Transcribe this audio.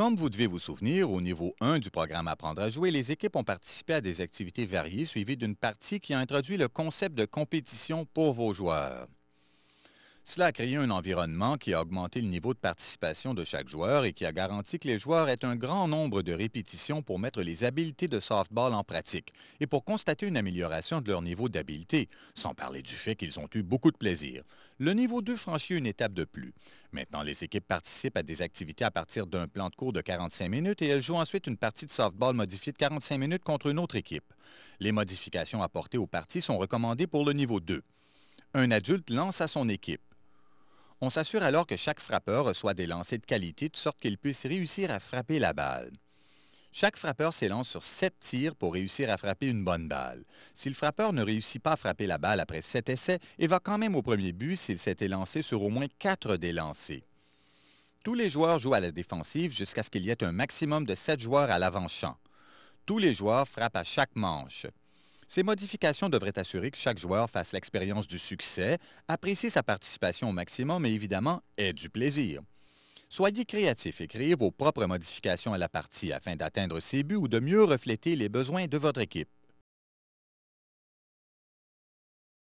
Comme vous devez vous souvenir, au niveau 1 du programme Apprendre à jouer, les équipes ont participé à des activités variées suivies d'une partie qui a introduit le concept de compétition pour vos joueurs. Cela a créé un environnement qui a augmenté le niveau de participation de chaque joueur et qui a garanti que les joueurs aient un grand nombre de répétitions pour mettre les habiletés de softball en pratique et pour constater une amélioration de leur niveau d'habileté, sans parler du fait qu'ils ont eu beaucoup de plaisir. Le niveau 2 franchit une étape de plus. Maintenant, les équipes participent à des activités à partir d'un plan de cours de 45 minutes et elles jouent ensuite une partie de softball modifiée de 45 minutes contre une autre équipe. Les modifications apportées aux parties sont recommandées pour le niveau 2. Un adulte lance à son équipe. On s'assure alors que chaque frappeur reçoit des lancers de qualité de sorte qu'il puisse réussir à frapper la balle. Chaque frappeur s'élance sur sept tirs pour réussir à frapper une bonne balle. Si le frappeur ne réussit pas à frapper la balle après sept essais, il va quand même au premier but s'il s'est élancé sur au moins quatre des lancers. Tous les joueurs jouent à la défensive jusqu'à ce qu'il y ait un maximum de sept joueurs à l'avant-champ. Tous les joueurs frappent à chaque manche. Ces modifications devraient assurer que chaque joueur fasse l'expérience du succès, apprécie sa participation au maximum et évidemment ait du plaisir. Soyez créatifs et créez vos propres modifications à la partie afin d'atteindre ses buts ou de mieux refléter les besoins de votre équipe.